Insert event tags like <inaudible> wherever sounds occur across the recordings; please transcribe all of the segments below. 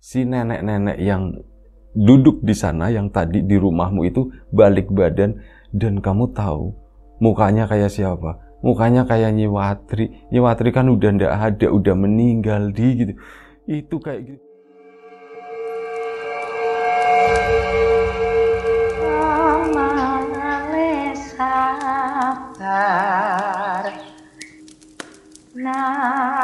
si nenek-nenek yang duduk di sana yang tadi di rumahmu itu balik badan dan kamu tahu mukanya kayak siapa? Mukanya kayak Nyiwatri. Nyiwatri kan udah ndak ada, udah meninggal di gitu. Itu kayak gitu. Nah.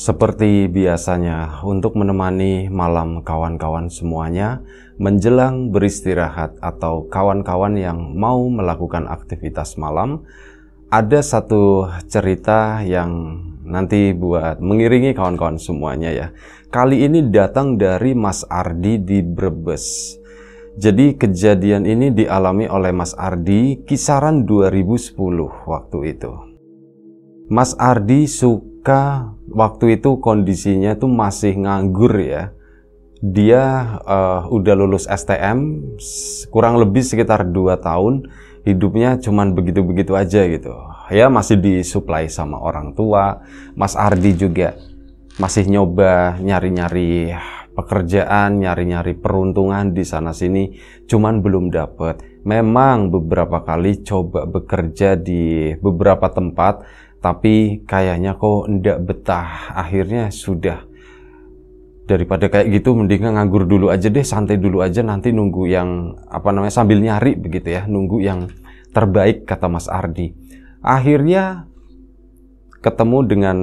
Seperti biasanya, untuk menemani malam kawan-kawan semuanya menjelang beristirahat atau kawan-kawan yang mau melakukan aktivitas malam, ada satu cerita yang nanti buat mengiringi kawan-kawan semuanya ya. Kali ini datang dari Mas Ardi di Brebes. Jadi kejadian ini dialami oleh Mas Ardi kisaran 2010 waktu itu. Mas Ardi suka waktu itu kondisinya tuh masih nganggur ya. Dia uh, udah lulus STM kurang lebih sekitar 2 tahun, hidupnya cuman begitu-begitu aja gitu. Ya masih disuplai sama orang tua. Mas Ardi juga masih nyoba nyari-nyari pekerjaan, nyari-nyari peruntungan di sana sini, cuman belum dapet. Memang beberapa kali coba bekerja di beberapa tempat, tapi kayaknya kok ndak betah akhirnya sudah daripada kayak gitu mendingan nganggur dulu aja deh santai dulu aja nanti nunggu yang apa namanya sambil nyari begitu ya nunggu yang terbaik kata Mas Ardi akhirnya ketemu dengan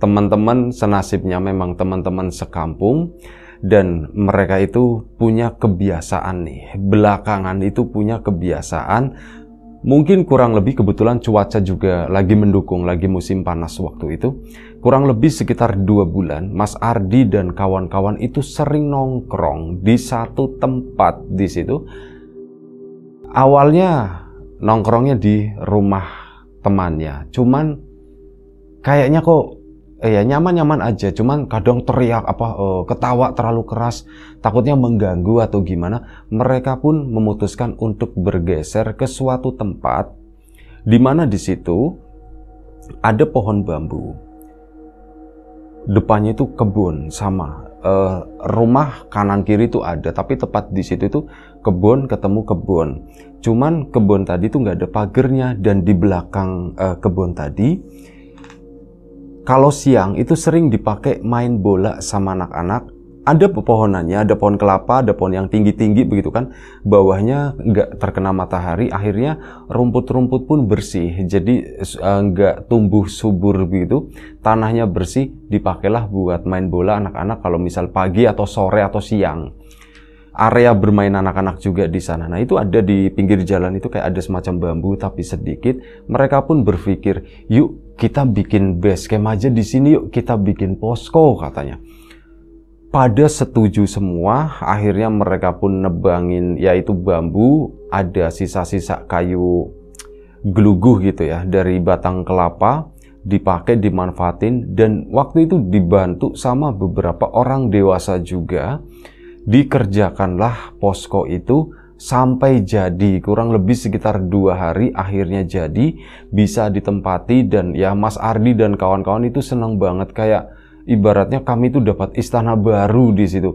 teman-teman senasibnya memang teman-teman sekampung dan mereka itu punya kebiasaan nih belakangan itu punya kebiasaan Mungkin kurang lebih kebetulan cuaca juga lagi mendukung, lagi musim panas waktu itu. Kurang lebih sekitar dua bulan, Mas Ardi dan kawan-kawan itu sering nongkrong di satu tempat di situ. Awalnya nongkrongnya di rumah temannya, cuman kayaknya kok Eh, ya nyaman-nyaman aja cuman kadang teriak apa eh, ketawa terlalu keras takutnya mengganggu atau gimana mereka pun memutuskan untuk bergeser ke suatu tempat di mana di situ ada pohon bambu depannya itu kebun sama eh, rumah kanan kiri itu ada tapi tepat di situ itu kebun ketemu kebun cuman kebun tadi itu nggak ada pagernya dan di belakang eh, kebun tadi kalau siang itu sering dipakai main bola sama anak-anak. Ada pepohonannya, ada pohon kelapa, ada pohon yang tinggi-tinggi begitu kan. Bawahnya nggak terkena matahari, akhirnya rumput-rumput pun bersih. Jadi eh, nggak tumbuh subur begitu. Tanahnya bersih, dipakailah buat main bola anak-anak kalau misal pagi atau sore atau siang area bermain anak-anak juga di sana. Nah, itu ada di pinggir jalan itu kayak ada semacam bambu tapi sedikit. Mereka pun berpikir, "Yuk, kita bikin base camp aja di sini yuk kita bikin posko katanya pada setuju semua akhirnya mereka pun nebangin yaitu bambu ada sisa-sisa kayu geluguh gitu ya dari batang kelapa dipakai dimanfaatin dan waktu itu dibantu sama beberapa orang dewasa juga dikerjakanlah posko itu sampai jadi kurang lebih sekitar dua hari akhirnya jadi bisa ditempati dan ya Mas Ardi dan kawan-kawan itu senang banget kayak ibaratnya kami itu dapat istana baru di situ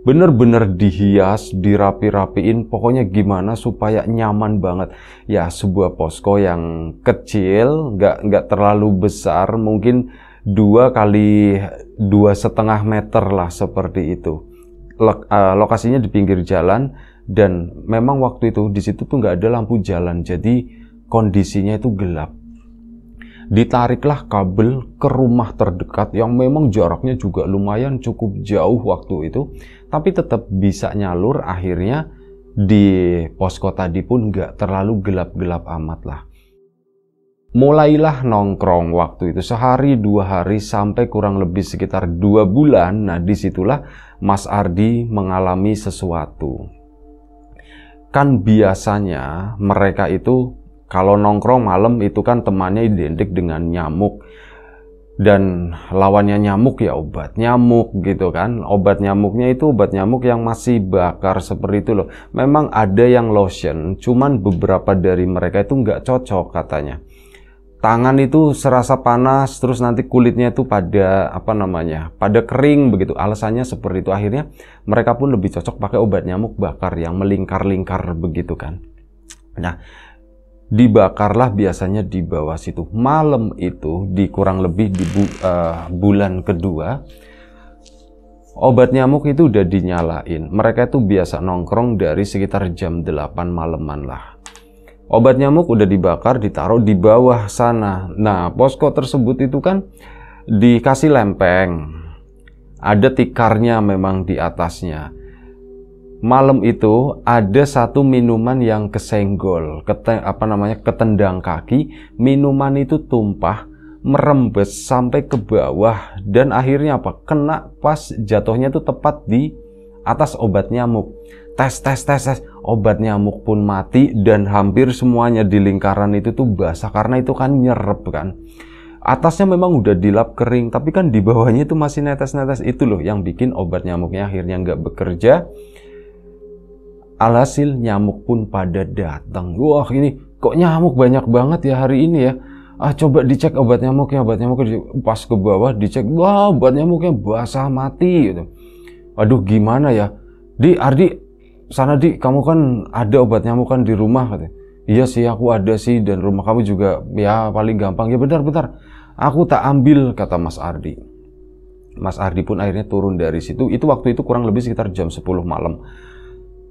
bener-bener dihias, dirapi-rapiin, pokoknya gimana supaya nyaman banget. Ya sebuah posko yang kecil, nggak nggak terlalu besar, mungkin dua kali dua setengah meter lah seperti itu. Lok, uh, eh, lokasinya di pinggir jalan, dan memang waktu itu di situ tuh nggak ada lampu jalan jadi kondisinya itu gelap ditariklah kabel ke rumah terdekat yang memang jaraknya juga lumayan cukup jauh waktu itu tapi tetap bisa nyalur akhirnya di posko tadi pun nggak terlalu gelap-gelap amat lah mulailah nongkrong waktu itu sehari dua hari sampai kurang lebih sekitar dua bulan nah disitulah Mas Ardi mengalami sesuatu kan biasanya mereka itu kalau nongkrong malam itu kan temannya identik dengan nyamuk dan lawannya nyamuk ya obat nyamuk gitu kan obat nyamuknya itu obat nyamuk yang masih bakar seperti itu loh memang ada yang lotion cuman beberapa dari mereka itu nggak cocok katanya tangan itu serasa panas terus nanti kulitnya itu pada apa namanya pada kering begitu alasannya seperti itu akhirnya mereka pun lebih cocok pakai obat nyamuk bakar yang melingkar-lingkar begitu kan nah dibakarlah biasanya di bawah situ malam itu di kurang lebih di bu, uh, bulan kedua obat nyamuk itu udah dinyalain mereka itu biasa nongkrong dari sekitar jam 8 malaman lah obat nyamuk udah dibakar ditaruh di bawah sana nah posko tersebut itu kan dikasih lempeng ada tikarnya memang di atasnya malam itu ada satu minuman yang kesenggol keten, apa namanya ketendang kaki minuman itu tumpah merembes sampai ke bawah dan akhirnya apa kena pas jatuhnya itu tepat di atas obat nyamuk tes tes tes tes obat nyamuk pun mati dan hampir semuanya di lingkaran itu tuh basah karena itu kan nyerep kan atasnya memang udah dilap kering tapi kan di bawahnya itu masih netes-netes itu loh yang bikin obat nyamuknya akhirnya nggak bekerja alhasil nyamuk pun pada datang wah ini kok nyamuk banyak banget ya hari ini ya ah coba dicek obat nyamuknya obat nyamuknya pas ke bawah dicek wah obat nyamuknya basah mati gitu aduh gimana ya di Ardi sana di kamu kan ada obat nyamuk kan di rumah katanya iya sih aku ada sih dan rumah kamu juga ya paling gampang ya bentar bentar aku tak ambil kata Mas Ardi Mas Ardi pun akhirnya turun dari situ itu waktu itu kurang lebih sekitar jam 10 malam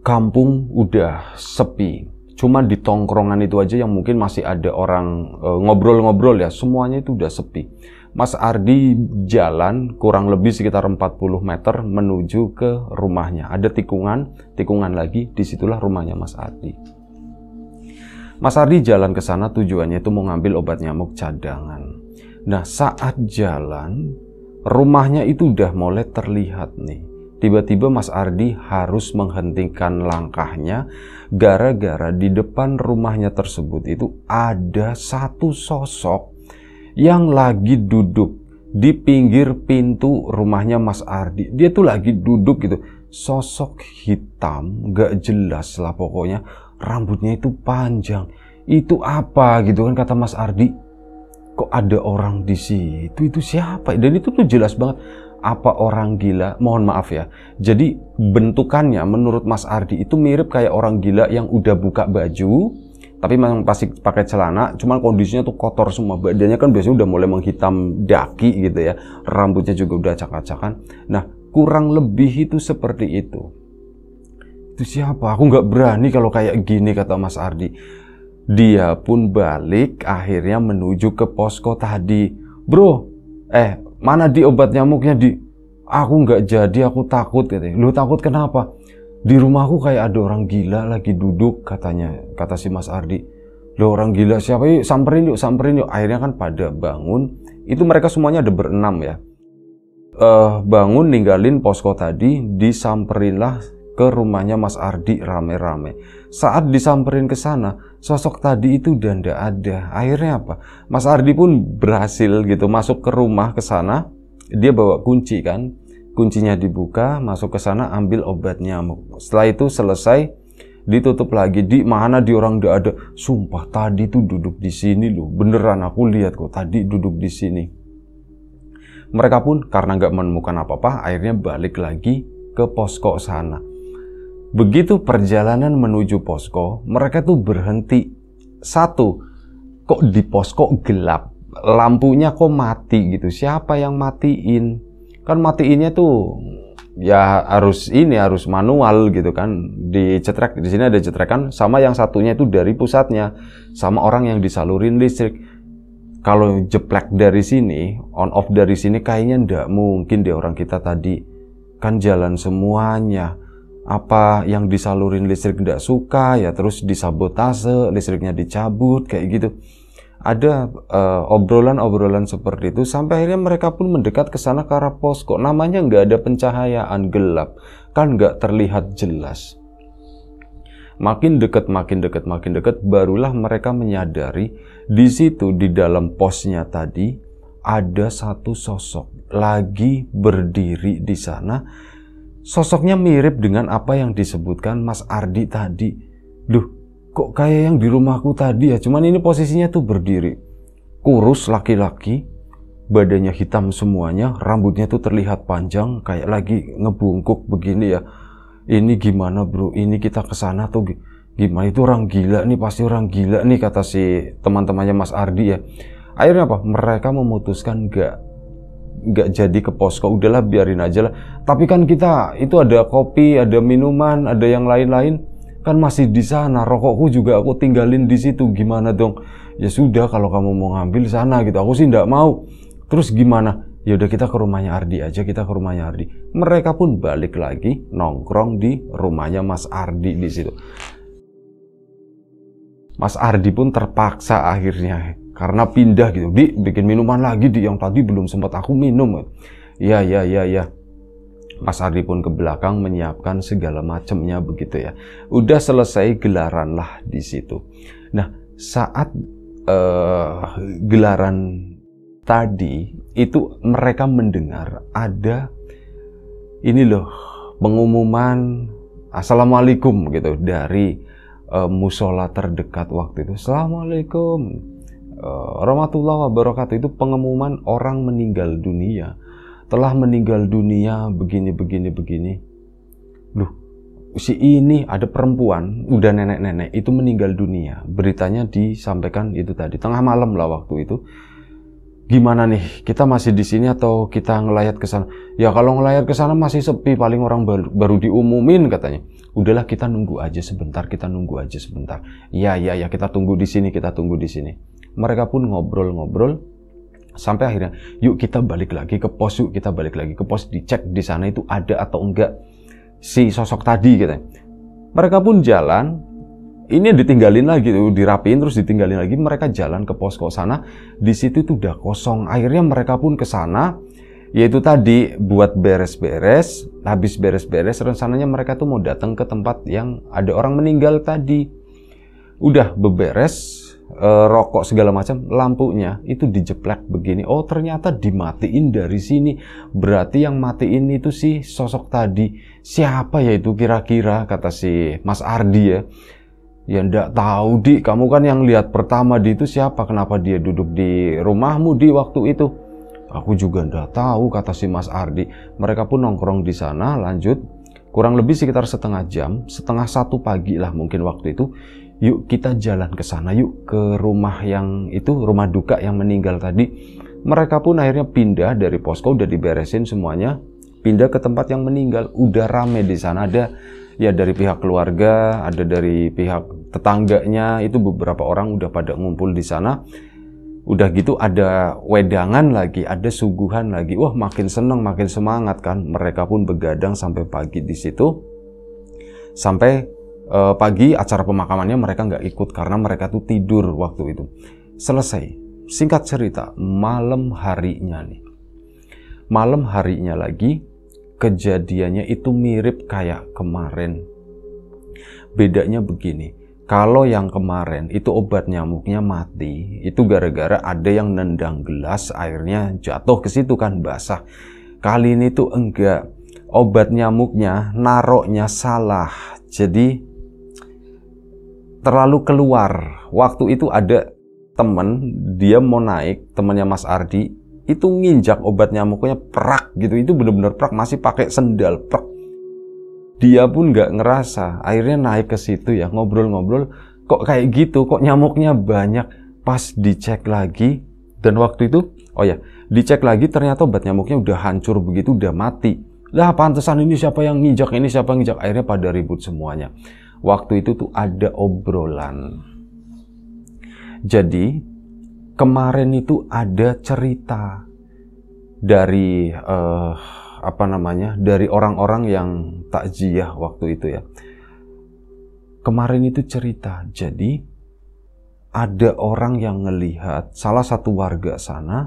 kampung udah sepi cuma di tongkrongan itu aja yang mungkin masih ada orang eh, ngobrol-ngobrol e, ya semuanya itu udah sepi Mas Ardi jalan kurang lebih sekitar 40 meter menuju ke rumahnya. Ada tikungan, tikungan lagi, disitulah rumahnya Mas Ardi. Mas Ardi jalan ke sana tujuannya itu mau ngambil obat nyamuk cadangan. Nah saat jalan, rumahnya itu udah mulai terlihat nih. Tiba-tiba Mas Ardi harus menghentikan langkahnya gara-gara di depan rumahnya tersebut itu ada satu sosok yang lagi duduk di pinggir pintu rumahnya Mas Ardi. Dia tuh lagi duduk gitu. Sosok hitam, gak jelas lah pokoknya. Rambutnya itu panjang. Itu apa gitu kan kata Mas Ardi. Kok ada orang di situ? Itu siapa? Dan itu tuh jelas banget apa orang gila, mohon maaf ya. Jadi bentukannya menurut Mas Ardi itu mirip kayak orang gila yang udah buka baju, tapi memang pasti pakai celana cuman kondisinya tuh kotor semua badannya kan biasanya udah mulai menghitam daki gitu ya rambutnya juga udah acak-acakan nah kurang lebih itu seperti itu itu siapa aku nggak berani kalau kayak gini kata Mas Ardi dia pun balik akhirnya menuju ke posko tadi bro eh mana di obat nyamuknya di aku nggak jadi aku takut gitu lu takut kenapa di rumahku kayak ada orang gila lagi duduk katanya kata si Mas Ardi ada orang gila siapa yuk samperin yuk samperin yuk akhirnya kan pada bangun itu mereka semuanya ada berenam ya uh, bangun ninggalin posko tadi disamperinlah ke rumahnya Mas Ardi rame-rame saat disamperin ke sana sosok tadi itu udah ndak ada akhirnya apa Mas Ardi pun berhasil gitu masuk ke rumah ke sana dia bawa kunci kan kuncinya dibuka, masuk ke sana ambil obat nyamuk. Setelah itu selesai ditutup lagi. Di mana di orang udah ada. Sumpah tadi tuh duduk di sini loh. Beneran aku lihat kok tadi duduk di sini. Mereka pun karena nggak menemukan apa-apa, akhirnya balik lagi ke posko sana. Begitu perjalanan menuju posko, mereka tuh berhenti. Satu, kok di posko gelap, lampunya kok mati gitu. Siapa yang matiin? kan matiinnya tuh ya harus ini harus manual gitu kan dicetrek di sini ada cetrekan sama yang satunya itu dari pusatnya sama orang yang disalurin listrik kalau jeplek dari sini on off dari sini kayaknya ndak mungkin deh orang kita tadi kan jalan semuanya apa yang disalurin listrik ndak suka ya terus disabotase listriknya dicabut kayak gitu ada eh, obrolan-obrolan uh, seperti itu sampai akhirnya mereka pun mendekat ke sana ke arah pos kok namanya nggak ada pencahayaan gelap kan nggak terlihat jelas makin dekat makin dekat makin dekat barulah mereka menyadari di situ di dalam posnya tadi ada satu sosok lagi berdiri di sana sosoknya mirip dengan apa yang disebutkan Mas Ardi tadi duh kok kayak yang di rumahku tadi ya cuman ini posisinya tuh berdiri kurus laki-laki badannya hitam semuanya rambutnya tuh terlihat panjang kayak lagi ngebungkuk begini ya ini gimana bro ini kita kesana tuh gimana itu orang gila nih pasti orang gila nih kata si teman-temannya Mas Ardi ya akhirnya apa mereka memutuskan gak nggak jadi ke posko udahlah biarin aja lah tapi kan kita itu ada kopi ada minuman ada yang lain-lain kan masih di sana rokokku juga aku tinggalin di situ gimana dong ya sudah kalau kamu mau ngambil sana gitu aku sih nggak mau terus gimana ya udah kita ke rumahnya Ardi aja kita ke rumahnya Ardi mereka pun balik lagi nongkrong di rumahnya Mas Ardi di situ Mas Ardi pun terpaksa akhirnya karena pindah gitu di bikin minuman lagi di yang tadi belum sempat aku minum ya ya ya ya Mas Ardi pun ke belakang menyiapkan segala macamnya begitu ya. Udah selesai gelaran lah di situ. Nah, saat uh, gelaran tadi itu mereka mendengar ada ini loh pengumuman assalamualaikum gitu dari uh, musola terdekat waktu itu. Assalamualaikum. Uh, warahmatullahi wabarakatuh itu pengumuman orang meninggal dunia telah meninggal dunia begini begini begini duh si ini ada perempuan udah nenek-nenek itu meninggal dunia beritanya disampaikan itu tadi tengah malam lah waktu itu gimana nih kita masih di sini atau kita ngelayat ke sana ya kalau ngelayat ke sana masih sepi paling orang baru, baru diumumin katanya udahlah kita nunggu aja sebentar kita nunggu aja sebentar ya ya ya kita tunggu di sini kita tunggu di sini mereka pun ngobrol-ngobrol sampai akhirnya yuk kita balik lagi ke pos yuk kita balik lagi ke pos dicek di sana itu ada atau enggak si sosok tadi katanya mereka pun jalan ini ditinggalin lagi tuh dirapiin terus ditinggalin lagi mereka jalan ke posko sana di situ tuh udah kosong akhirnya mereka pun ke sana yaitu tadi buat beres-beres habis beres-beres rencananya mereka tuh mau datang ke tempat yang ada orang meninggal tadi udah beberes e, rokok segala macam, lampunya itu dijeplak begini. Oh, ternyata dimatiin dari sini. Berarti yang matiin itu si sosok tadi. Siapa ya itu kira-kira kata si Mas Ardi ya. Ya ndak tahu di, kamu kan yang lihat pertama di itu siapa? Kenapa dia duduk di rumahmu di waktu itu? Aku juga ndak tahu kata si Mas Ardi. Mereka pun nongkrong di sana lanjut kurang lebih sekitar setengah jam, setengah satu pagi lah mungkin waktu itu, yuk kita jalan ke sana yuk ke rumah yang itu rumah duka yang meninggal tadi mereka pun akhirnya pindah dari posko udah diberesin semuanya pindah ke tempat yang meninggal udah rame di sana ada ya dari pihak keluarga ada dari pihak tetangganya itu beberapa orang udah pada ngumpul di sana udah gitu ada wedangan lagi ada suguhan lagi wah makin seneng makin semangat kan mereka pun begadang sampai pagi di situ sampai uh, pagi acara pemakamannya mereka nggak ikut karena mereka tuh tidur waktu itu. Selesai. Singkat cerita, malam harinya nih. Malam harinya lagi kejadiannya itu mirip kayak kemarin. Bedanya begini. Kalau yang kemarin itu obat nyamuknya mati, itu gara-gara ada yang nendang gelas airnya jatuh ke situ kan basah. Kali ini tuh enggak. Obat nyamuknya naroknya salah. Jadi terlalu keluar. Waktu itu ada temen, dia mau naik, temennya Mas Ardi, itu nginjak obat nyamuknya prak gitu. Itu bener-bener prak, masih pakai sendal prak. Dia pun nggak ngerasa. Akhirnya naik ke situ ya, ngobrol-ngobrol. Kok kayak gitu, kok nyamuknya banyak. Pas dicek lagi, dan waktu itu, oh ya, dicek lagi ternyata obat nyamuknya udah hancur begitu, udah mati. Lah pantesan ini siapa yang nginjak, ini siapa yang nginjak. Akhirnya pada ribut semuanya waktu itu tuh ada obrolan. Jadi kemarin itu ada cerita dari uh, apa namanya dari orang-orang yang takziah waktu itu ya. Kemarin itu cerita. Jadi ada orang yang ngelihat salah satu warga sana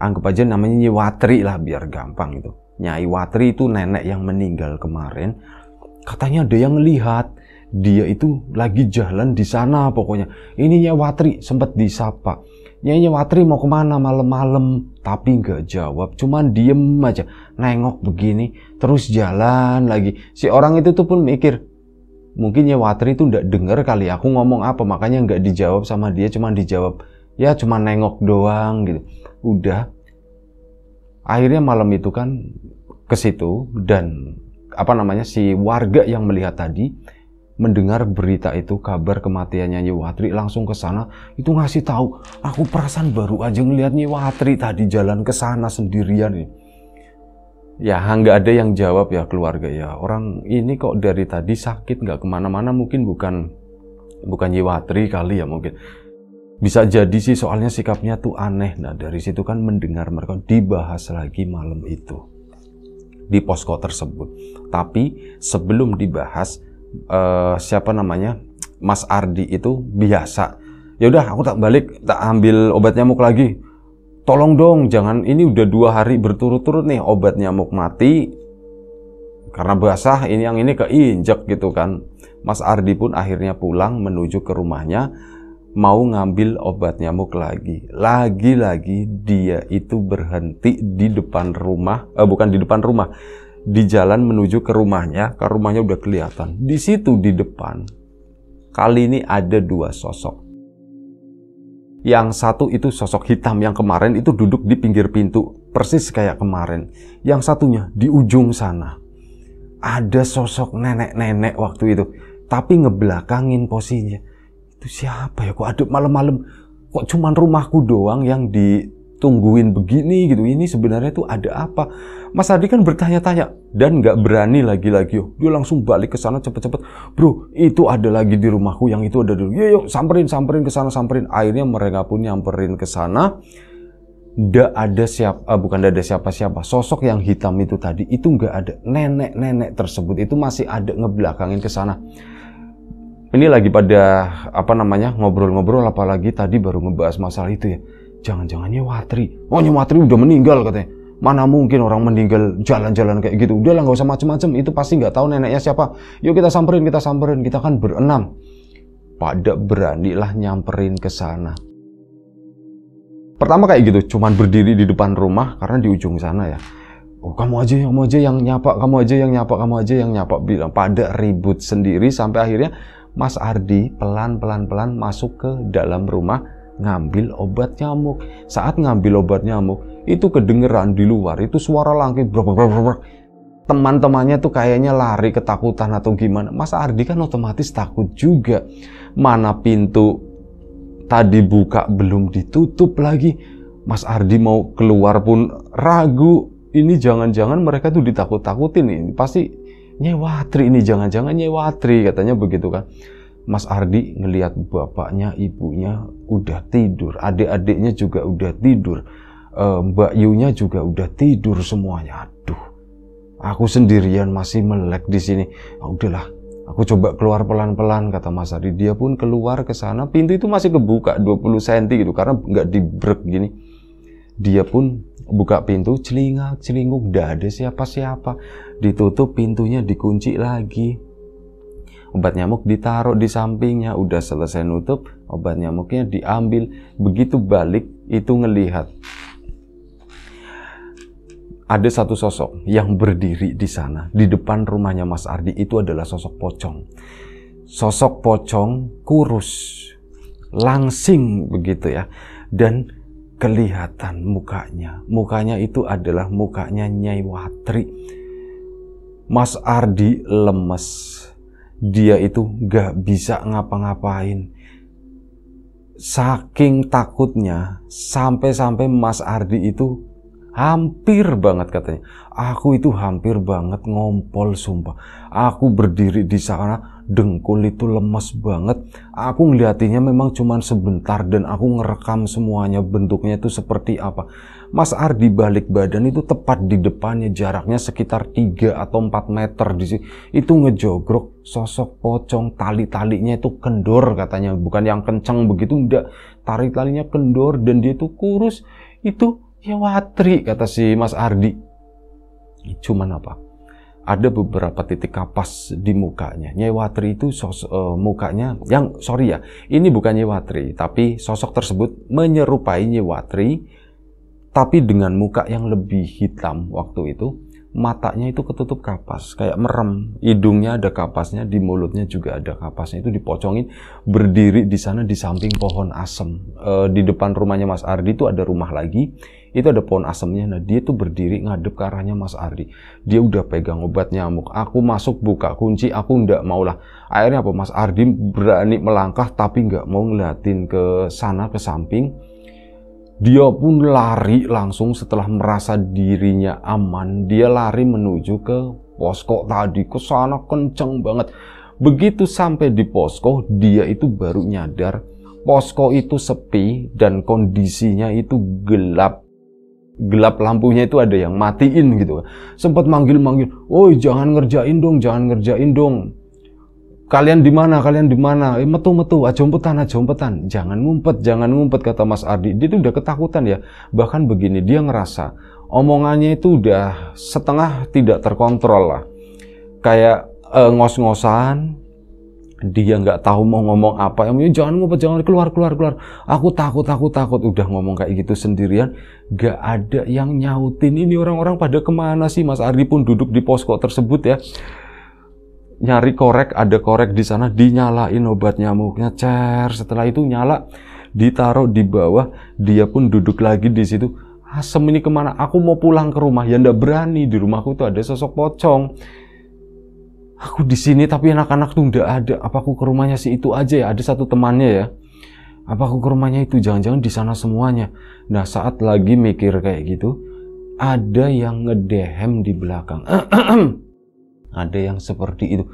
anggap aja namanya Nyi Watri lah biar gampang itu. Nyai Watri itu nenek yang meninggal kemarin. Katanya ada yang melihat dia itu lagi jalan di sana pokoknya. Ini Nyawatri sempat disapa. Nyanyi Watri mau kemana malam-malam tapi nggak jawab cuman diem aja nengok begini terus jalan lagi si orang itu tuh pun mikir mungkin nyewatri itu nggak denger kali ya, aku ngomong apa makanya nggak dijawab sama dia cuman dijawab ya cuman nengok doang gitu udah akhirnya malam itu kan ke situ dan apa namanya si warga yang melihat tadi mendengar berita itu kabar kematiannya Nyi Watri langsung ke sana itu ngasih tahu aku perasaan baru aja ngeliat Watri tadi jalan ke sana sendirian nih ya nggak ada yang jawab ya keluarga ya orang ini kok dari tadi sakit nggak kemana-mana mungkin bukan bukan Watri kali ya mungkin bisa jadi sih soalnya sikapnya tuh aneh nah dari situ kan mendengar mereka dibahas lagi malam itu di posko tersebut tapi sebelum dibahas uh, siapa namanya Mas Ardi itu biasa ya udah aku tak balik tak ambil obat nyamuk lagi tolong dong jangan ini udah dua hari berturut-turut nih obat nyamuk mati karena basah ini yang ini keinjek gitu kan Mas Ardi pun akhirnya pulang menuju ke rumahnya mau ngambil obat nyamuk lagi lagi-lagi dia itu berhenti di depan rumah eh, bukan di depan rumah di jalan menuju ke rumahnya, ke rumahnya udah kelihatan. Di situ di depan kali ini ada dua sosok. Yang satu itu sosok hitam yang kemarin itu duduk di pinggir pintu, persis kayak kemarin. Yang satunya di ujung sana. Ada sosok nenek-nenek waktu itu, tapi ngebelakangin posisinya. Itu siapa ya? Kok ada malam-malam? Kok cuman rumahku doang yang di tungguin begini gitu ini sebenarnya tuh ada apa Mas Adi kan bertanya-tanya dan nggak berani lagi-lagi oh, dia langsung balik ke sana cepet-cepet bro itu ada lagi di rumahku yang itu ada dulu yuk yuk samperin samperin ke sana samperin akhirnya mereka pun nyamperin ke sana ndak ada siapa ah, eh, bukan ada siapa-siapa sosok yang hitam itu tadi itu nggak ada nenek-nenek tersebut itu masih ada ngebelakangin ke sana ini lagi pada apa namanya ngobrol-ngobrol apalagi tadi baru ngebahas masalah itu ya jangan-jangannya Watri. Ohnya Watri udah meninggal katanya. Mana mungkin orang meninggal jalan-jalan kayak gitu. Udah lah nggak usah macem-macem, itu pasti nggak tahu neneknya siapa. Yuk kita samperin, kita samperin, kita kan berenam. Pada beranilah nyamperin ke sana. Pertama kayak gitu, cuman berdiri di depan rumah karena di ujung sana ya. Oh, kamu aja, kamu aja yang nyapa, kamu aja yang nyapa, kamu aja yang nyapa bilang pada ribut sendiri sampai akhirnya Mas Ardi pelan-pelan pelan masuk ke dalam rumah ngambil obat nyamuk. Saat ngambil obat nyamuk, itu kedengeran di luar, itu suara langit. Teman-temannya tuh kayaknya lari ketakutan atau gimana. Mas Ardi kan otomatis takut juga. Mana pintu tadi buka belum ditutup lagi. Mas Ardi mau keluar pun ragu. Ini jangan-jangan mereka tuh ditakut-takutin ini. Pasti nyewatri ini jangan-jangan nyewatri katanya begitu kan. Mas Ardi ngelihat bapaknya, ibunya udah tidur, adik-adiknya juga udah tidur, eh, Mbak Yunya juga udah tidur semuanya. Aduh, aku sendirian masih melek di sini. Nah, udahlah, aku coba keluar pelan-pelan kata Mas Ardi. Dia pun keluar ke sana, pintu itu masih kebuka 20 cm gitu karena nggak dibrek gini. Dia pun buka pintu, celingak, celinguk, nggak ada siapa-siapa. Ditutup pintunya, dikunci lagi obat nyamuk ditaruh di sampingnya udah selesai nutup obat nyamuknya diambil begitu balik itu ngelihat ada satu sosok yang berdiri di sana di depan rumahnya Mas Ardi itu adalah sosok pocong. Sosok pocong kurus, langsing begitu ya. Dan kelihatan mukanya. Mukanya itu adalah mukanya Nyai Watri. Mas Ardi lemes dia itu gak bisa ngapa-ngapain. Saking takutnya, sampai-sampai Mas Ardi itu hampir banget katanya. Aku itu hampir banget ngompol sumpah. Aku berdiri di sana, dengkul itu lemes banget. Aku ngeliatinya memang cuman sebentar dan aku ngerekam semuanya bentuknya itu seperti apa. Mas Ardi balik badan itu tepat di depannya jaraknya sekitar 3 atau 4 meter di sini. Itu ngejogrok sosok pocong tali-talinya itu kendor katanya. Bukan yang kenceng begitu enggak. Tarik talinya kendor dan dia itu kurus. Itu ya watri kata si Mas Ardi. Cuman apa? ada beberapa titik kapas di mukanya. Nyewatri itu sosok uh, e, mukanya yang sorry ya, ini bukan Nyewatri, tapi sosok tersebut menyerupai Nyewatri tapi dengan muka yang lebih hitam waktu itu matanya itu ketutup kapas kayak merem hidungnya ada kapasnya di mulutnya juga ada kapasnya itu dipocongin berdiri di sana di samping pohon asem e, di depan rumahnya Mas Ardi itu ada rumah lagi itu ada pohon asemnya nah dia tuh berdiri ngadep ke arahnya Mas Ardi dia udah pegang obat nyamuk aku masuk buka kunci aku ndak mau lah akhirnya apa Mas Ardi berani melangkah tapi nggak mau ngeliatin ke sana ke samping dia pun lari langsung setelah merasa dirinya aman. Dia lari menuju ke posko tadi. Ke sana kenceng banget. Begitu sampai di posko, dia itu baru nyadar posko itu sepi dan kondisinya itu gelap. Gelap lampunya itu ada yang matiin gitu. Sempat manggil-manggil, "Woi, jangan ngerjain dong, jangan ngerjain dong." kalian di mana kalian di mana eh, metu metu aja ah, umpetan ah, jangan ngumpet jangan ngumpet kata Mas Ardi dia tuh udah ketakutan ya bahkan begini dia ngerasa omongannya itu udah setengah tidak terkontrol lah kayak eh, ngos-ngosan dia nggak tahu mau ngomong apa yang jangan ngumpet jangan keluar keluar keluar aku takut takut takut udah ngomong kayak gitu sendirian nggak ada yang nyautin ini orang-orang pada kemana sih Mas Ardi pun duduk di posko tersebut ya nyari korek ada korek di sana dinyalain obat nyamuknya cer setelah itu nyala ditaruh di bawah dia pun duduk lagi di situ asem ini kemana aku mau pulang ke rumah ya ndak berani di rumahku tuh ada sosok pocong aku di sini tapi anak-anak tuh ndak ada apa aku ke rumahnya si itu aja ya ada satu temannya ya apa aku ke rumahnya itu jangan-jangan di sana semuanya nah saat lagi mikir kayak gitu ada yang ngedehem di belakang <clears throat> Ada yang seperti itu.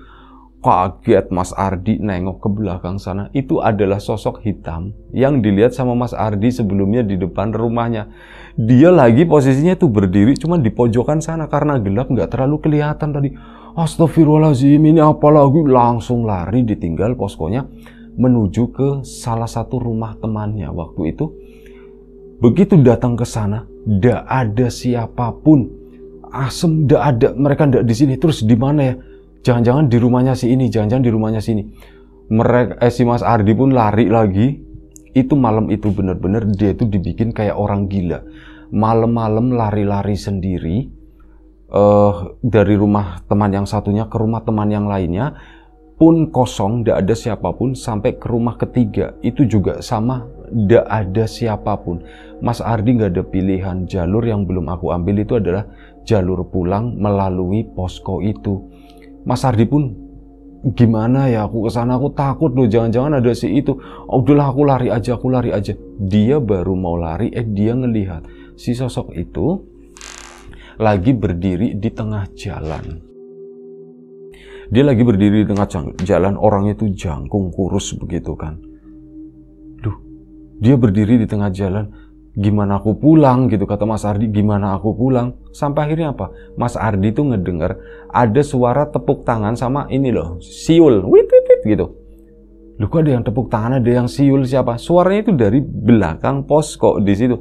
Kaget Mas Ardi nengok ke belakang sana. Itu adalah sosok hitam yang dilihat sama Mas Ardi sebelumnya di depan rumahnya. Dia lagi posisinya itu berdiri cuman di pojokan sana karena gelap nggak terlalu kelihatan tadi. Astagfirullahaladzim ini apa lagi? Langsung lari ditinggal poskonya menuju ke salah satu rumah temannya waktu itu. Begitu datang ke sana, tidak ada siapapun asem ndak ada mereka ndak di sini terus di mana ya jangan-jangan di rumahnya si ini jangan-jangan di rumahnya sini mereka eh, si Mas Ardi pun lari lagi itu malam itu benar-benar dia itu dibikin kayak orang gila malam-malam lari-lari sendiri uh, dari rumah teman yang satunya ke rumah teman yang lainnya pun kosong tidak ada siapapun sampai ke rumah ketiga itu juga sama tidak ada siapapun Mas Ardi nggak ada pilihan jalur yang belum aku ambil itu adalah jalur pulang melalui posko itu. Mas Ardi pun gimana ya aku kesana aku takut loh jangan-jangan ada si itu oh, aku lari aja aku lari aja dia baru mau lari eh dia ngelihat si sosok itu lagi berdiri di tengah jalan dia lagi berdiri di tengah jalan orangnya itu jangkung kurus begitu kan duh dia berdiri di tengah jalan gimana aku pulang gitu kata Mas Ardi gimana aku pulang sampai akhirnya apa Mas Ardi tuh ngedenger ada suara tepuk tangan sama ini loh siul wit wit wit gitu lu kok ada yang tepuk tangan ada yang siul siapa suaranya itu dari belakang posko di situ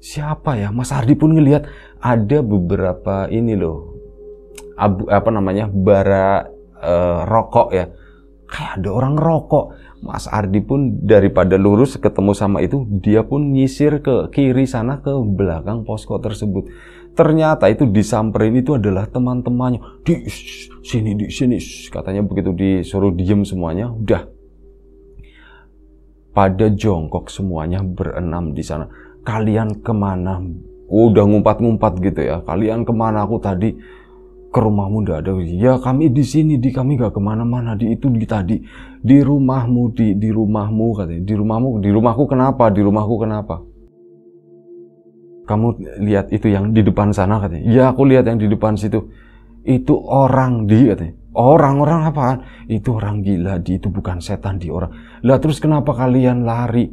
siapa ya Mas Ardi pun ngelihat ada beberapa ini loh abu apa namanya bara uh, rokok ya kayak ada orang rokok Mas Ardi pun daripada lurus ketemu sama itu, dia pun nyisir ke kiri sana ke belakang posko tersebut. Ternyata itu disamperin itu adalah teman-temannya. Di sini, di sini. Katanya begitu disuruh diem semuanya, udah. Pada jongkok semuanya berenam di sana. Kalian kemana? udah ngumpat-ngumpat gitu ya. Kalian kemana aku tadi? ke rumahmu ndak ada ya kami di sini di kami gak kemana-mana di itu di tadi di rumahmu di di rumahmu katanya di rumahmu di rumahku kenapa di rumahku kenapa kamu lihat itu yang di depan sana katanya ya aku lihat yang di depan situ itu orang di katanya orang-orang apaan itu orang gila di itu bukan setan di orang lah terus kenapa kalian lari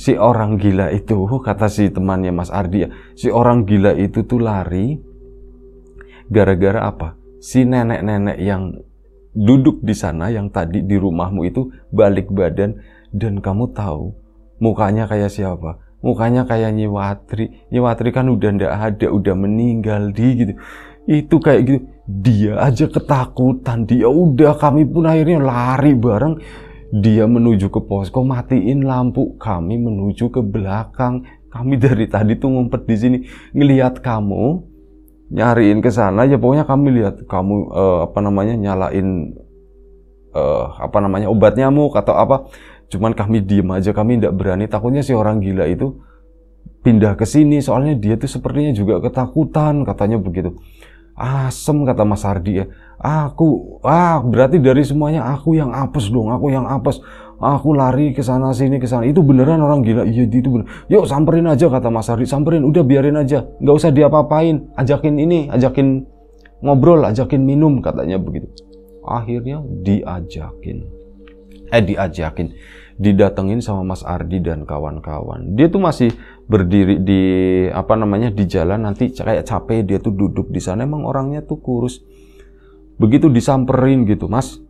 si orang gila itu kata si temannya Mas Ardi ya si orang gila itu tuh lari Gara-gara apa? Si nenek-nenek yang duduk di sana yang tadi di rumahmu itu balik badan dan kamu tahu mukanya kayak siapa? Mukanya kayak Nyiwatri. Nyiwatri kan udah ndak ada, udah meninggal di gitu. Itu kayak gitu. Dia aja ketakutan. Dia udah kami pun akhirnya lari bareng dia menuju ke posko matiin lampu kami menuju ke belakang kami dari tadi tuh ngumpet di sini ngelihat kamu nyariin ke sana ya pokoknya kami lihat kamu uh, apa namanya nyalain uh, apa namanya obat nyamuk atau apa cuman kami diem aja kami tidak berani takutnya si orang gila itu pindah ke sini soalnya dia tuh sepertinya juga ketakutan katanya begitu asem kata Mas Hardi ya aku ah berarti dari semuanya aku yang apes dong aku yang apes aku lari ke sana sini ke sana itu beneran orang gila iya itu bener yuk samperin aja kata Mas Ari samperin udah biarin aja nggak usah diapa-apain ajakin ini ajakin ngobrol ajakin minum katanya begitu akhirnya diajakin eh diajakin didatengin sama Mas Ardi dan kawan-kawan dia tuh masih berdiri di apa namanya di jalan nanti kayak capek dia tuh duduk di sana emang orangnya tuh kurus begitu disamperin gitu mas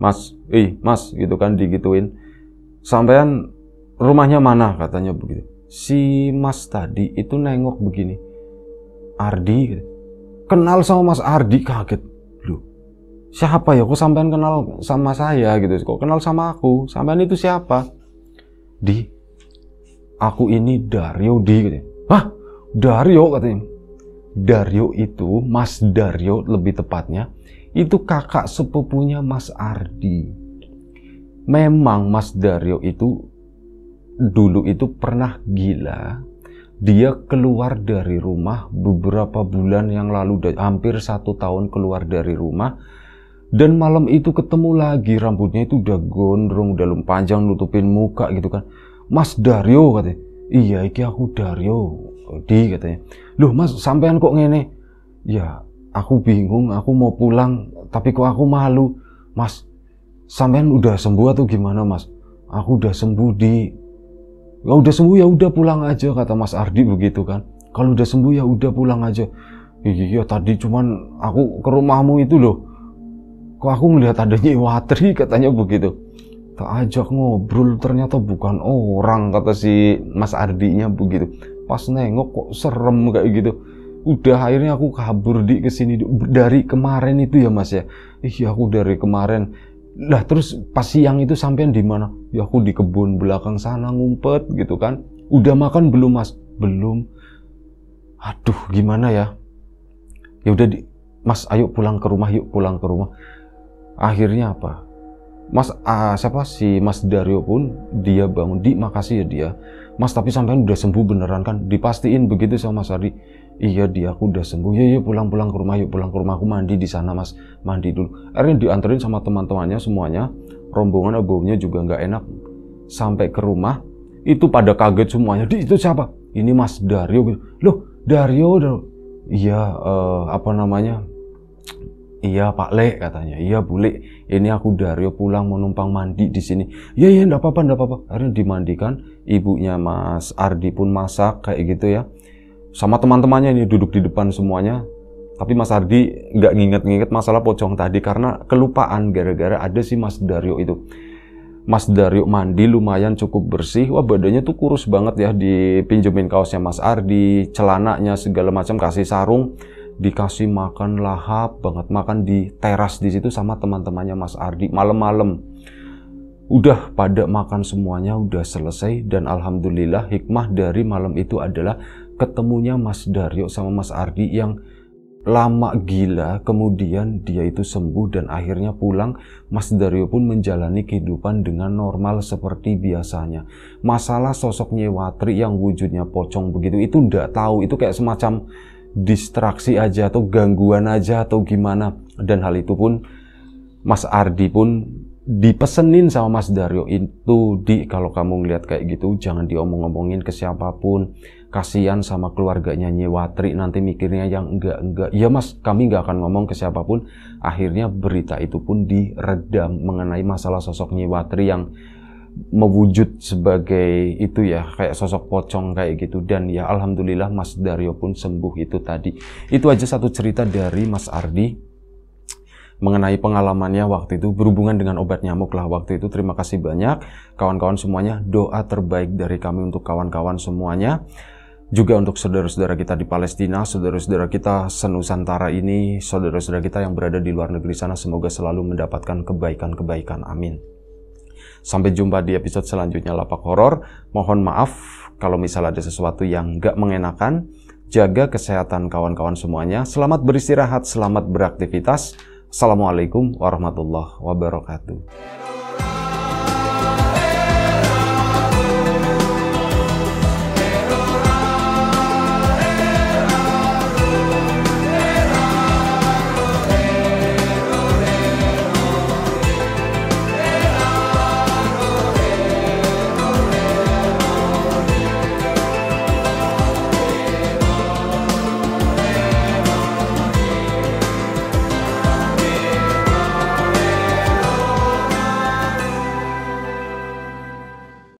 Mas, ih Mas gitu kan digituin. Sampean rumahnya mana katanya begitu. Si Mas tadi itu nengok begini. Ardi gitu. kenal sama Mas Ardi kaget. Loh, siapa ya? Kok sampean kenal sama saya gitu? Kok kenal sama aku? Sampean itu siapa? Di, aku ini Dario di. Gitu. Hah? Dario katanya. Dario itu, Mas Dario lebih tepatnya, itu kakak sepupunya Mas Ardi. Memang Mas Dario itu dulu itu pernah gila. Dia keluar dari rumah beberapa bulan yang lalu, hampir satu tahun keluar dari rumah. Dan malam itu ketemu lagi, rambutnya itu udah gondrong, udah lum panjang, nutupin muka gitu kan. Mas Dario katanya, iya iki aku Dario, Di katanya. Loh mas, sampean kok ngene? Ya aku bingung, aku mau pulang, tapi kok aku malu. Mas, sampean udah sembuh atau gimana mas? Aku udah sembuh di... Ya udah sembuh ya udah pulang aja kata Mas Ardi begitu kan. Kalau udah sembuh ya udah pulang aja. Iya, iya tadi cuman aku ke rumahmu itu loh. Kok aku melihat adanya Iwatri, katanya begitu. Tak ajak ngobrol ternyata bukan orang kata si Mas Ardinya begitu. Pas nengok kok serem kayak gitu udah akhirnya aku kabur di kesini dari kemarin itu ya mas ya ih ya aku dari kemarin lah terus pas siang itu sampean di mana ya aku di kebun belakang sana ngumpet gitu kan udah makan belum mas belum aduh gimana ya ya udah di mas ayo pulang ke rumah yuk pulang ke rumah akhirnya apa mas uh, siapa si mas Dario pun dia bangun di makasih ya dia mas tapi sampean udah sembuh beneran kan dipastiin begitu sama mas Ardi iya di aku udah sembuh ya yuk iya, pulang-pulang ke rumah yuk pulang ke rumah aku mandi di sana mas mandi dulu akhirnya dianterin sama teman-temannya semuanya rombongan abunya juga nggak enak sampai ke rumah itu pada kaget semuanya di itu siapa ini mas Dario gitu. loh Dario iya uh, apa namanya Iya Pak Le katanya. Iya Bule, ini aku Dario pulang mau numpang mandi di sini. Iya iya enggak apa-apa enggak apa-apa. Akhirnya dimandikan, ibunya Mas Ardi pun masak kayak gitu ya sama teman-temannya ini duduk di depan semuanya. Tapi Mas Ardi nggak nginget-nginget masalah pocong tadi karena kelupaan gara-gara ada si Mas Dario itu. Mas Dario mandi lumayan cukup bersih. Wah badannya tuh kurus banget ya dipinjemin kaosnya Mas Ardi, celananya segala macam kasih sarung dikasih makan lahap banget makan di teras di situ sama teman-temannya Mas Ardi malam-malam udah pada makan semuanya udah selesai dan alhamdulillah hikmah dari malam itu adalah ketemunya Mas Daryo sama Mas Ardi yang lama gila kemudian dia itu sembuh dan akhirnya pulang Mas Daryo pun menjalani kehidupan dengan normal seperti biasanya masalah sosok Nyewatri yang wujudnya pocong begitu itu ndak tahu itu kayak semacam distraksi aja atau gangguan aja atau gimana dan hal itu pun Mas Ardi pun dipesenin sama Mas Daryo itu di kalau kamu ngeliat kayak gitu jangan diomong-omongin ke siapapun kasihan sama keluarganya Nyewatri nanti mikirnya yang enggak-enggak. Ya mas, kami nggak akan ngomong ke siapapun. Akhirnya berita itu pun diredam mengenai masalah sosok Nyewatri yang mewujud sebagai itu ya kayak sosok pocong kayak gitu dan ya alhamdulillah Mas Dario pun sembuh itu tadi itu aja satu cerita dari Mas Ardi mengenai pengalamannya waktu itu berhubungan dengan obat nyamuk lah waktu itu terima kasih banyak kawan-kawan semuanya doa terbaik dari kami untuk kawan-kawan semuanya juga untuk saudara-saudara kita di Palestina, saudara-saudara kita senusantara ini, saudara-saudara kita yang berada di luar negeri sana semoga selalu mendapatkan kebaikan-kebaikan. Amin. Sampai jumpa di episode selanjutnya Lapak Horor. Mohon maaf kalau misalnya ada sesuatu yang gak mengenakan. Jaga kesehatan kawan-kawan semuanya. Selamat beristirahat, selamat beraktivitas. Assalamualaikum warahmatullahi wabarakatuh.